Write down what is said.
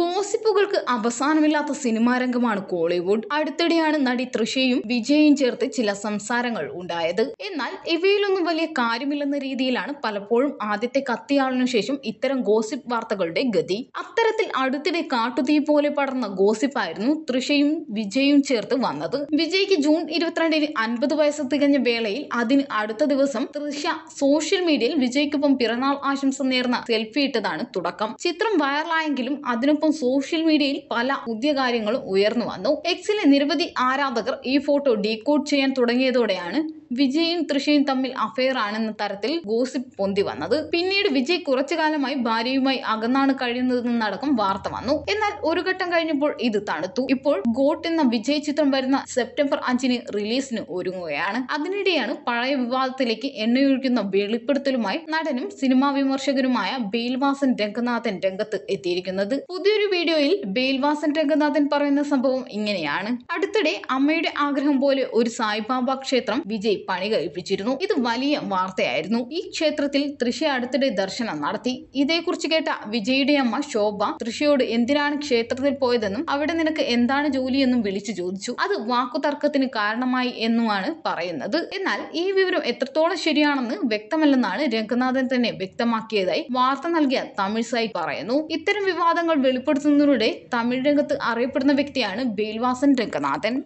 ഗോസിപ്പുകൾക്ക് അവസാനമില്ലാത്ത cinema രംഗമാണ് കോളിവുഡ് അടുത്തിടെയാണ് നടി തൃഷയും വിജയും ചേർത്ത് ചില സംസാരങ്ങൾ ഉണ്ടായത് എന്നാൽ ഇവയിലൊന്നും വലിയ കാര്യമില്ലെന്ന രീതിയിലാണ് പലപ്പോഴും ആദ്യത്തെ കത്തിയാളിനു ശേഷം ഇത്തരം ഗോസിപ്പ് വാർത്തകളുടെ ഗതി അത്തരത്തിൽ അടുത്തിടെ കാട്ടുതീ പോലെ പടർന്ന ഗോസിപ്പായിരുന്നു തൃഷയും വിജയും ചേർത്ത് വന്നത് വിജയ്ക്ക് ജൂൺ ഇരുപത്തിരണ്ടിന് അൻപത് വയസ്സ് തികഞ്ഞ വേളയിൽ അതിന് അടുത്ത ദിവസം തൃഷ സോഷ്യൽ മീഡിയയിൽ വിജയ്ക്കൊപ്പം പിറന്നാൾ ആശംസ നേർന്ന സെൽഫി ഇട്ടതാണ് തുടക്കം ചിത്രം വൈറലായെങ്കിലും അതിനു ഇതോടൊപ്പം സോഷ്യൽ മീഡിയയിൽ പല പുതിയ കാര്യങ്ങളും ഉയർന്നു വന്നു എക്സിലെ നിരവധി ആരാധകർ ഈ ഫോട്ടോ ഡീകോഡ് ചെയ്യാൻ തുടങ്ങിയതോടെയാണ് വിജയും തൃശയും തമ്മിൽ അഫെയർ ആണെന്ന തരത്തിൽ ഗോസിപ്പ് പൊന്തി വന്നത് പിന്നീട് വിജയ് കുറച്ചു കാലമായി ഭാര്യയുമായി അകന്നാണ് കഴിയുന്നതെന്നടക്കം വാർത്ത വന്നു എന്നാൽ ഒരു ഘട്ടം കഴിഞ്ഞപ്പോൾ ഇത് തണുത്തു ഇപ്പോൾ ഗോട്ട് എന്ന വിജയ് ചിത്രം വരുന്ന സെപ്റ്റംബർ അഞ്ചിന് റിലീസിന് ഒരുങ്ങുകയാണ് അതിനിടെയാണ് പഴയ വിവാദത്തിലേക്ക് എണ്ണയൊഴിക്കുന്ന വെളിപ്പെടുത്തലുമായി നടനും സിനിമാ വിമർശകനുമായ ബേൽവാസൻ രംഗനാഥൻ രംഗത്ത് എത്തിയിരിക്കുന്നത് പുതിയ ഒരു വീഡിയോയിൽ ബേൽവാസൻ രംഗനാഥൻ പറയുന്ന സംഭവം ഇങ്ങനെയാണ് അടുത്തിടെ അമ്മയുടെ ആഗ്രഹം പോലെ ഒരു സായിബാബ ക്ഷേത്രം വിജയ് പണി കഴിപ്പിച്ചിരുന്നു ഇത് വലിയ വാർത്തയായിരുന്നു ഈ ക്ഷേത്രത്തിൽ തൃശ അടുത്തിടെ ദർശനം നടത്തി ഇതേക്കുറിച്ച് കേട്ട വിജയുടെ അമ്മ ശോഭ തൃശയോട് എന്തിനാണ് ക്ഷേത്രത്തിൽ പോയതെന്നും അവിടെ നിനക്ക് എന്താണ് ജോലിയെന്നും വിളിച്ചു ചോദിച്ചു അത് വാക്കുതർക്കത്തിന് കാരണമായി എന്നുമാണ് പറയുന്നത് എന്നാൽ ഈ വിവരം എത്രത്തോളം ശരിയാണെന്ന് വ്യക്തമല്ലെന്നാണ് രംഗനാഥൻ തന്നെ വ്യക്തമാക്കിയതായി വാർത്ത നൽകിയ തമിഴ് സൈ പറയുന്നു ഇത്തരം വിവാദങ്ങൾ വെളി വെളിപ്പെടുത്തുന്നതിലൂടെ തമിഴ് രംഗത്ത് അറിയപ്പെടുന്ന വ്യക്തിയാണ് ബേൽവാസൻ രംഗനാഥൻ